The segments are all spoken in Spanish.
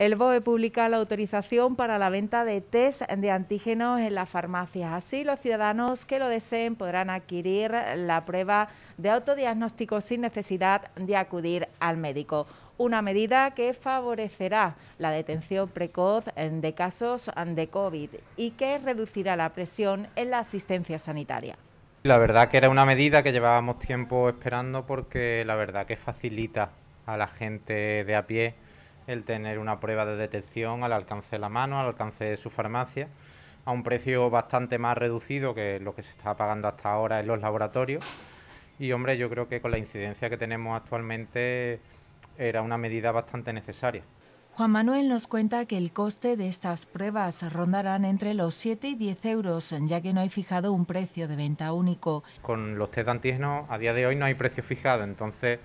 El BOE publica la autorización para la venta de test de antígenos en las farmacias. Así, los ciudadanos que lo deseen podrán adquirir la prueba de autodiagnóstico sin necesidad de acudir al médico una medida que favorecerá la detención precoz de casos de COVID y que reducirá la presión en la asistencia sanitaria. La verdad que era una medida que llevábamos tiempo esperando porque la verdad que facilita a la gente de a pie el tener una prueba de detección al alcance de la mano, al alcance de su farmacia, a un precio bastante más reducido que lo que se está pagando hasta ahora en los laboratorios. Y hombre, yo creo que con la incidencia que tenemos actualmente era una medida bastante necesaria. Juan Manuel nos cuenta que el coste de estas pruebas rondarán entre los 7 y 10 euros, ya que no hay fijado un precio de venta único. Con los test antígenos a día de hoy no hay precio fijado, entonces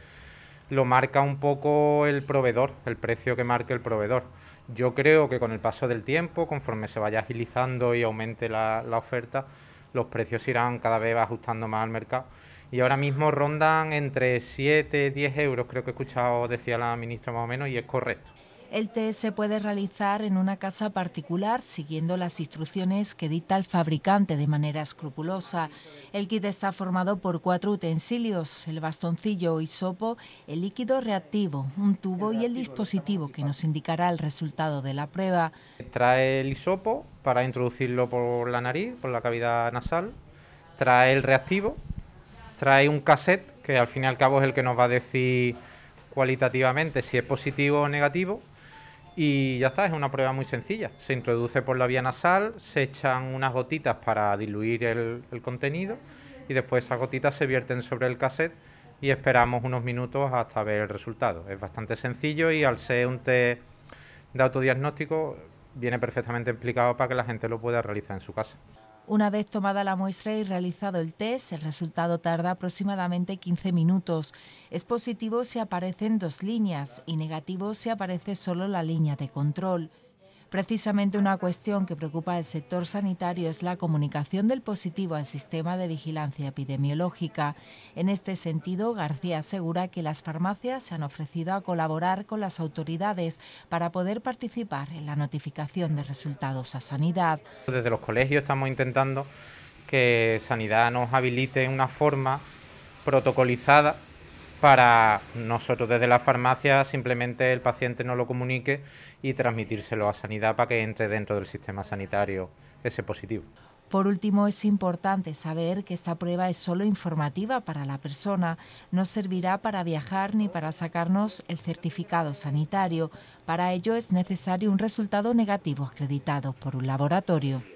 lo marca un poco el proveedor, el precio que marque el proveedor. Yo creo que con el paso del tiempo, conforme se vaya agilizando y aumente la, la oferta, los precios irán cada vez ajustando más al mercado. Y ahora mismo rondan entre 7 y 10 euros, creo que he escuchado, decía la ministra más o menos, y es correcto. El test se puede realizar en una casa particular siguiendo las instrucciones que dicta el fabricante de manera escrupulosa. El kit está formado por cuatro utensilios, el bastoncillo o hisopo, el líquido reactivo, un tubo y el dispositivo que nos indicará el resultado de la prueba. Trae el hisopo para introducirlo por la nariz, por la cavidad nasal, trae el reactivo, trae un cassette que al fin y al cabo es el que nos va a decir cualitativamente si es positivo o negativo y ya está, es una prueba muy sencilla. Se introduce por la vía nasal, se echan unas gotitas para diluir el, contenido y después esas gotitas se vierten sobre el cassette y esperamos unos minutos hasta ver el resultado. Es bastante sencillo y al ser un test de autodiagnóstico viene perfectamente explicado para que la gente lo pueda realizar en su casa. Una vez tomada la muestra y realizado el test, el resultado tarda aproximadamente 15 minutos. Es positivo si aparecen dos líneas y negativo si aparece solo la línea de control. Precisamente una cuestión que preocupa al sector sanitario es la comunicación del positivo al sistema de vigilancia epidemiológica. En este sentido, García asegura que las farmacias se han ofrecido a colaborar con las autoridades para poder participar en la notificación de resultados a sanidad. Desde los colegios estamos intentando que sanidad nos habilite una forma protocolizada para nosotros desde la farmacia simplemente el paciente no lo comunique y transmitírselo a sanidad para que entre dentro del sistema sanitario ese positivo. Por último, es importante saber que esta prueba es solo informativa para la persona, no servirá para viajar ni para sacarnos el certificado sanitario. Para ello es necesario un resultado negativo acreditado por un laboratorio.